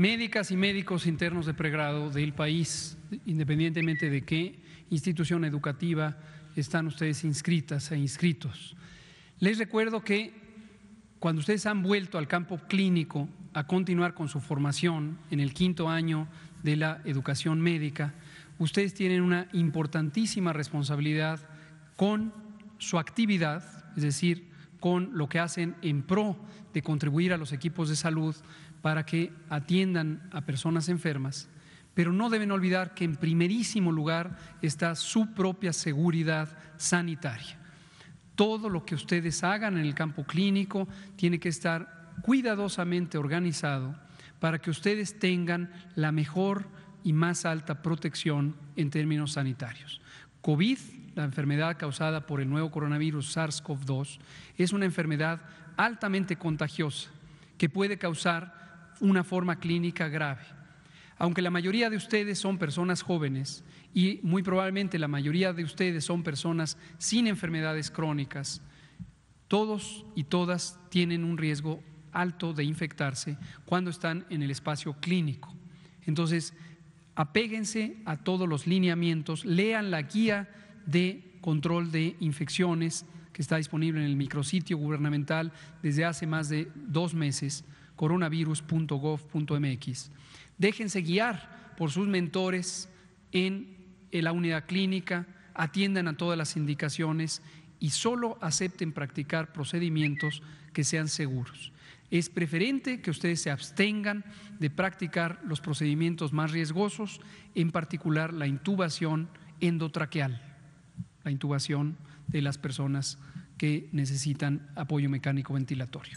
médicas y médicos internos de pregrado del país, independientemente de qué institución educativa están ustedes inscritas e inscritos. Les recuerdo que cuando ustedes han vuelto al campo clínico a continuar con su formación en el quinto año de la educación médica, ustedes tienen una importantísima responsabilidad con su actividad, es decir, con lo que hacen en pro de contribuir a los equipos de salud para que atiendan a personas enfermas, pero no deben olvidar que en primerísimo lugar está su propia seguridad sanitaria. Todo lo que ustedes hagan en el campo clínico tiene que estar cuidadosamente organizado para que ustedes tengan la mejor y más alta protección en términos sanitarios. COVID, la enfermedad causada por el nuevo coronavirus SARS-CoV-2, es una enfermedad altamente contagiosa que puede causar una forma clínica grave. Aunque la mayoría de ustedes son personas jóvenes y muy probablemente la mayoría de ustedes son personas sin enfermedades crónicas, todos y todas tienen un riesgo alto de infectarse cuando están en el espacio clínico. Entonces, apéguense a todos los lineamientos, lean la guía de control de infecciones que está disponible en el micrositio gubernamental desde hace más de dos meses, coronavirus.gov.mx. Déjense guiar por sus mentores en la unidad clínica, atiendan a todas las indicaciones y solo acepten practicar procedimientos que sean seguros. Es preferente que ustedes se abstengan de practicar los procedimientos más riesgosos, en particular la intubación endotraqueal, la intubación de las personas que necesitan apoyo mecánico ventilatorio.